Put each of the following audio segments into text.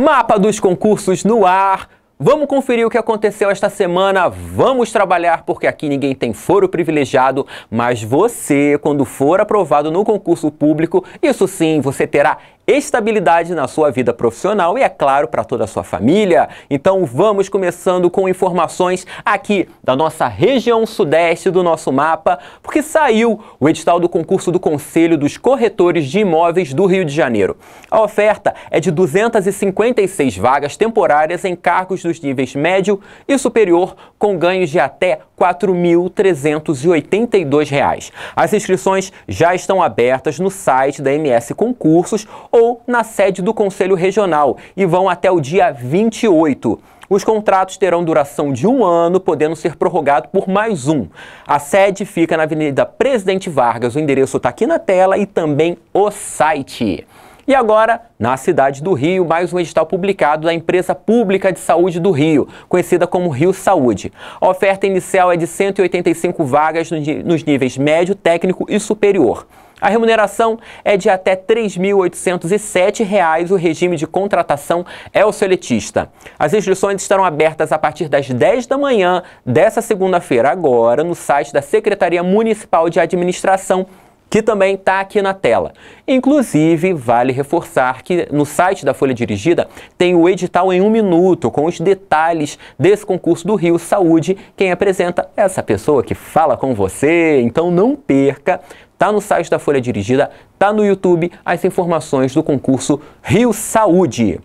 Mapa dos concursos no ar. Vamos conferir o que aconteceu esta semana. Vamos trabalhar porque aqui ninguém tem foro privilegiado, mas você, quando for aprovado no concurso público, isso sim, você terá estabilidade na sua vida profissional e, é claro, para toda a sua família. Então vamos começando com informações aqui da nossa região sudeste do nosso mapa, porque saiu o edital do concurso do Conselho dos Corretores de Imóveis do Rio de Janeiro. A oferta é de 256 vagas temporárias em cargos dos níveis médio e superior, com ganhos de até R$ 4.382. As inscrições já estão abertas no site da MS Concursos ou ou na sede do Conselho Regional e vão até o dia 28. Os contratos terão duração de um ano, podendo ser prorrogado por mais um. A sede fica na Avenida Presidente Vargas, o endereço está aqui na tela e também o site. E agora, na cidade do Rio, mais um edital publicado da empresa pública de saúde do Rio, conhecida como Rio Saúde. A oferta inicial é de 185 vagas nos níveis médio, técnico e superior. A remuneração é de até R$ 3.807,00 O regime de contratação é o seletista. As inscrições estarão abertas a partir das 10 da manhã dessa segunda-feira, agora, no site da Secretaria Municipal de Administração que também está aqui na tela. Inclusive, vale reforçar que no site da Folha Dirigida tem o edital em um minuto, com os detalhes desse concurso do Rio Saúde. Quem apresenta é essa pessoa que fala com você, então não perca. Está no site da Folha Dirigida, está no YouTube as informações do concurso Rio Saúde.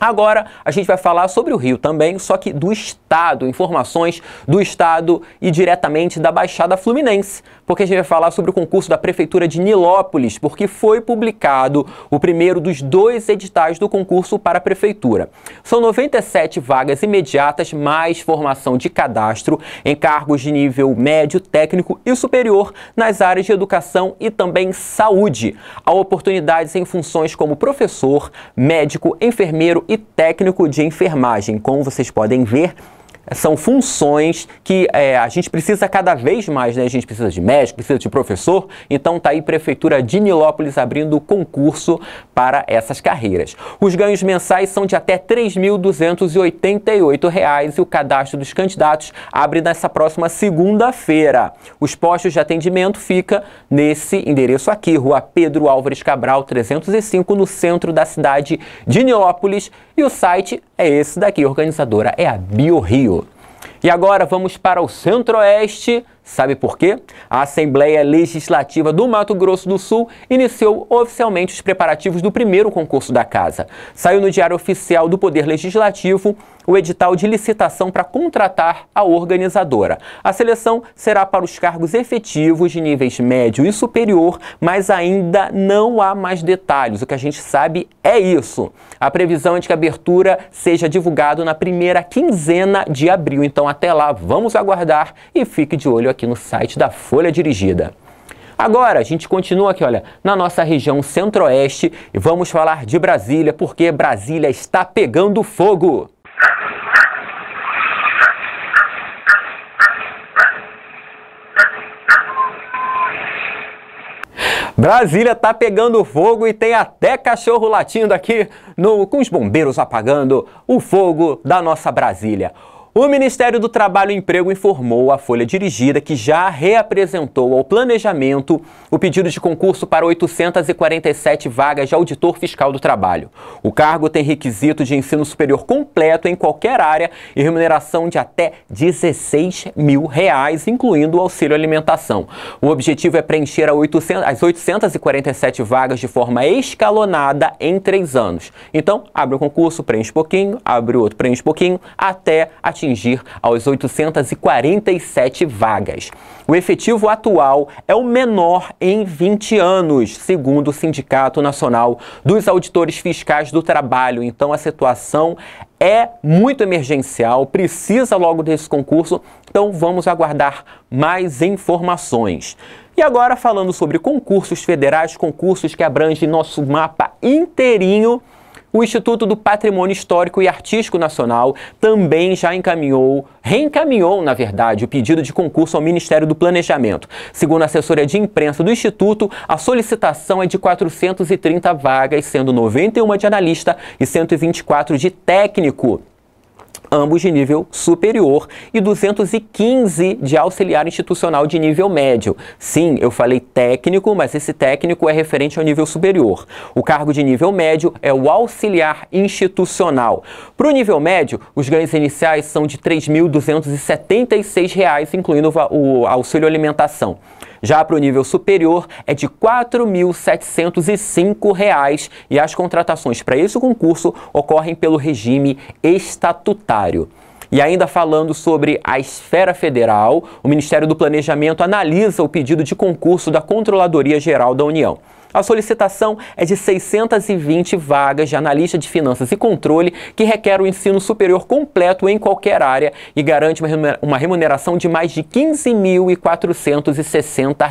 Agora a gente vai falar sobre o Rio também, só que do Estado, informações do Estado e diretamente da Baixada Fluminense, porque a gente vai falar sobre o concurso da Prefeitura de Nilópolis, porque foi publicado o primeiro dos dois editais do concurso para a Prefeitura. São 97 vagas imediatas, mais formação de cadastro em cargos de nível médio, técnico e superior nas áreas de educação e também saúde. Há oportunidades em funções como professor, médico, enfermeiro e técnico de enfermagem. Como vocês podem ver, são funções que é, a gente precisa cada vez mais, né? A gente precisa de médico, precisa de professor. Então tá aí Prefeitura de Nilópolis abrindo concurso para essas carreiras. Os ganhos mensais são de até R$ 3.288 e o cadastro dos candidatos abre nessa próxima segunda-feira. Os postos de atendimento fica nesse endereço aqui, Rua Pedro Álvares Cabral 305, no centro da cidade de Nilópolis. E o site é esse daqui, a organizadora é a BioRio. E agora vamos para o centro-oeste Sabe por quê? A Assembleia Legislativa do Mato Grosso do Sul iniciou oficialmente os preparativos do primeiro concurso da casa. Saiu no Diário Oficial do Poder Legislativo o edital de licitação para contratar a organizadora. A seleção será para os cargos efetivos de níveis médio e superior, mas ainda não há mais detalhes. O que a gente sabe é isso. A previsão é de que a abertura seja divulgada na primeira quinzena de abril. Então, até lá, vamos aguardar e fique de olho aqui no site da Folha Dirigida. Agora, a gente continua aqui, olha, na nossa região centro-oeste e vamos falar de Brasília, porque Brasília está pegando fogo. Brasília tá pegando fogo e tem até cachorro latindo aqui no, com os bombeiros apagando o fogo da nossa Brasília. O Ministério do Trabalho e Emprego informou à Folha Dirigida que já reapresentou ao planejamento o pedido de concurso para 847 vagas de auditor fiscal do trabalho. O cargo tem requisito de ensino superior completo em qualquer área e remuneração de até 16 mil reais, incluindo o auxílio alimentação. O objetivo é preencher as 847 vagas de forma escalonada em três anos. Então, abre o concurso, preenche um pouquinho, abre outro, preenche um pouquinho, até atingir atingir aos 847 vagas. O efetivo atual é o menor em 20 anos, segundo o Sindicato Nacional dos Auditores Fiscais do Trabalho. Então a situação é muito emergencial, precisa logo desse concurso, então vamos aguardar mais informações. E agora falando sobre concursos federais, concursos que abrangem nosso mapa inteirinho, o Instituto do Patrimônio Histórico e Artístico Nacional também já encaminhou, reencaminhou, na verdade, o pedido de concurso ao Ministério do Planejamento. Segundo a assessoria de imprensa do Instituto, a solicitação é de 430 vagas, sendo 91 de analista e 124 de técnico ambos de nível superior, e 215 de auxiliar institucional de nível médio. Sim, eu falei técnico, mas esse técnico é referente ao nível superior. O cargo de nível médio é o auxiliar institucional. Para o nível médio, os ganhos iniciais são de R$ 3.276, incluindo o auxílio alimentação. Já para o nível superior é de R$ 4.705 e as contratações para esse concurso ocorrem pelo regime estatutário. E ainda falando sobre a esfera federal, o Ministério do Planejamento analisa o pedido de concurso da Controladoria Geral da União. A solicitação é de 620 vagas de analista de finanças e controle que requer o ensino superior completo em qualquer área e garante uma remuneração de mais de R$ 15.460.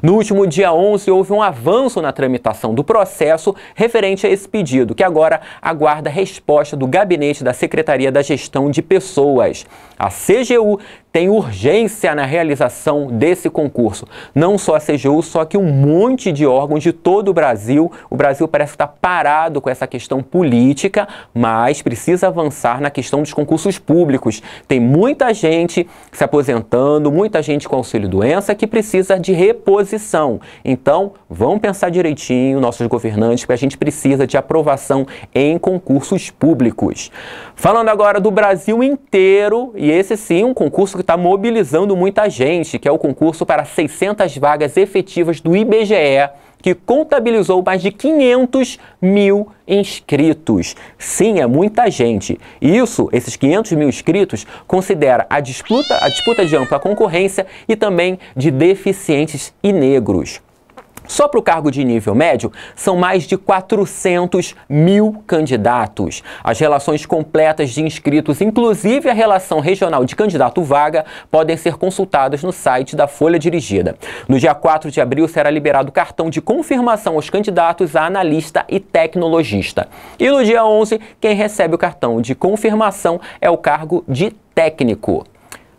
No último dia 11, houve um avanço na tramitação do processo referente a esse pedido, que agora aguarda resposta do gabinete da Secretaria da Gestão de Pessoas. A CGU tem urgência na realização desse concurso. Não só a CGU, só que um monte de órgãos órgãos de todo o Brasil. O Brasil parece estar parado com essa questão política, mas precisa avançar na questão dos concursos públicos. Tem muita gente se aposentando, muita gente com auxílio-doença que precisa de reposição. Então, vamos pensar direitinho, nossos governantes, que a gente precisa de aprovação em concursos públicos. Falando agora do Brasil inteiro, e esse sim, um concurso que está mobilizando muita gente, que é o concurso para 600 vagas efetivas do IBGE que contabilizou mais de 500 mil inscritos. Sim, é muita gente. E isso, esses 500 mil inscritos, considera a disputa, a disputa de ampla concorrência e também de deficientes e negros. Só para o cargo de nível médio, são mais de 400 mil candidatos. As relações completas de inscritos, inclusive a relação regional de candidato vaga, podem ser consultadas no site da Folha Dirigida. No dia 4 de abril será liberado o cartão de confirmação aos candidatos a analista e tecnologista. E no dia 11, quem recebe o cartão de confirmação é o cargo de técnico.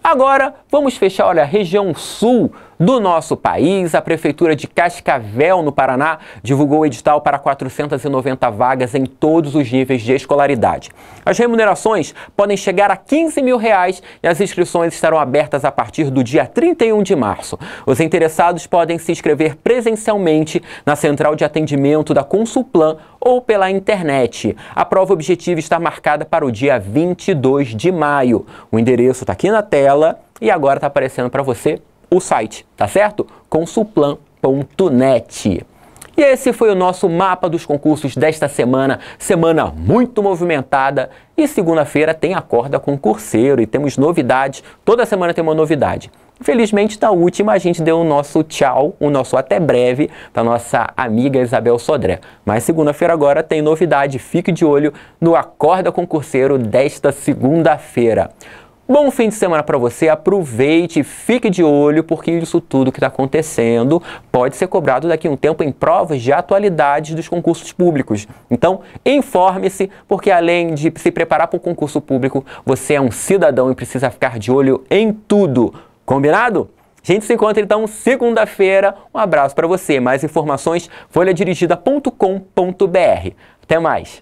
Agora, Vamos fechar, olha, a região sul do nosso país. A Prefeitura de Cascavel, no Paraná, divulgou o edital para 490 vagas em todos os níveis de escolaridade. As remunerações podem chegar a 15 mil reais e as inscrições estarão abertas a partir do dia 31 de março. Os interessados podem se inscrever presencialmente na central de atendimento da Consulplan ou pela internet. A prova objetiva está marcada para o dia 22 de maio. O endereço está aqui na tela e agora está aparecendo para você o site, tá certo? Consulplan.net. E esse foi o nosso mapa dos concursos desta semana, semana muito movimentada. E segunda-feira tem acorda concurseiro e temos novidades. Toda semana tem uma novidade. Infelizmente, na última, a gente deu o nosso tchau, o nosso até breve, para nossa amiga Isabel Sodré. Mas segunda-feira agora tem novidade. Fique de olho no Acorda Concurseiro desta segunda-feira. Bom fim de semana para você, aproveite, fique de olho, porque isso tudo que está acontecendo pode ser cobrado daqui a um tempo em provas de atualidade dos concursos públicos. Então, informe-se, porque além de se preparar para o concurso público, você é um cidadão e precisa ficar de olho em tudo. Combinado? A gente se encontra então segunda-feira. Um abraço para você. Mais informações, folhadirigida.com.br. Até mais!